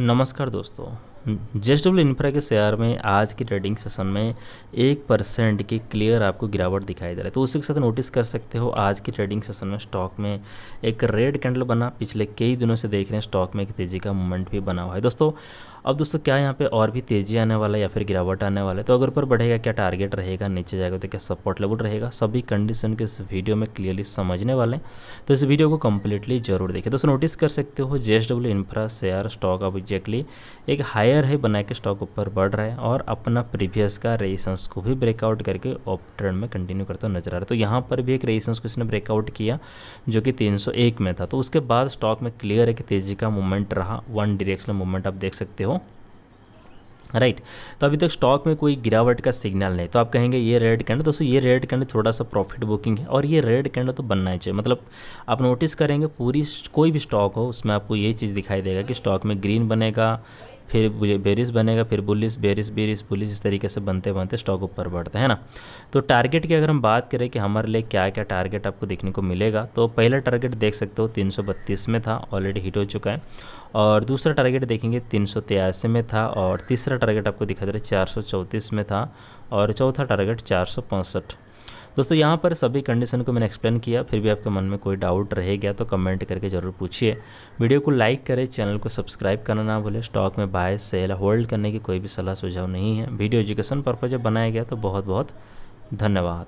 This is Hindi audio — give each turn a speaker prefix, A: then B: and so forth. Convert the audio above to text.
A: नमस्कार दोस्तों जेस डब्ल्यू इन्फ्रा के शेयर में आज के ट्रेडिंग सेशन में एक परसेंट की क्लियर आपको गिरावट दिखाई दे रहा है तो उसी के साथ नोटिस कर सकते हो आज के ट्रेडिंग सेशन में स्टॉक में एक रेड कैंडल बना पिछले कई दिनों से देख रहे हैं स्टॉक में एक तेज़ी का मूवमेंट भी बना हुआ है दोस्तों अब दोस्तों क्या यहाँ पे और भी तेज़ी आने वाला है या फिर गिरावट आने वाला है तो अगर ऊपर बढ़ेगा क्या टारगेट रहेगा नीचे जाएगा तो क्या सपोर्ट लेवल रहेगा सभी कंडीशन के इस वीडियो में क्लियरली समझने वाले हैं तो इस वीडियो को कम्प्लीटली जरूर देखें दोस्तों नोटिस कर सकते हो J S W infra share stock अब एक हाई हायर है बना के स्टॉक ऊपर बढ़ रहा है और अपना प्रीवियस का रेजिस्टेंस को भी ब्रेकआउट करके ऑप ट्रेंड में कंटिन्यू करता नजर आ रहा है तो यहाँ पर भी एक रेजिस्टेंस को इसने ब्रेकआउट किया जो कि 301 में था तो उसके बाद स्टॉक में क्लियर है कि तेजी का मूवमेंट रहा वन डिरेक्शनल मूवमेंट आप देख सकते हो राइट right. तो अभी तक स्टॉक में कोई गिरावट का सिग्नल नहीं तो आप कहेंगे ये रेड कैंडल दोस्तों ये रेड कैंडल थोड़ा सा प्रॉफिट बुकिंग है और ये रेड कैंडल तो बनना ही चाहिए मतलब आप नोटिस करेंगे पूरी कोई भी स्टॉक हो उसमें आपको ये चीज़ दिखाई देगा कि स्टॉक में ग्रीन बनेगा फिर बेरिस बनेगा फिर बुलिस बेरिस बेरिस बुलिस इस तरीके से बनते बनते स्टॉक ऊपर बढ़ता है ना तो टारगेट की अगर हम बात करें कि हमारे लिए क्या क्या टारगेट आपको देखने को मिलेगा तो पहला टारगेट देख सकते हो तीन में था ऑलरेडी हिट हो चुका है और दूसरा टारगेट देखेंगे तीन में था और तीसरा टारगेट आपको दिखा दे रहा है चार में था और चौथा टारगेट चार दोस्तों यहाँ पर सभी कंडीशन को मैंने एक्सप्लेन किया फिर भी आपके मन में कोई डाउट रह गया तो कमेंट करके ज़रूर पूछिए वीडियो को लाइक करें चैनल को सब्सक्राइब करना ना भूलें स्टॉक में बाय सेल होल्ड करने की कोई भी सलाह सुझाव नहीं है वीडियो एजुकेशन पर्पज जब बनाया गया तो बहुत बहुत धन्यवाद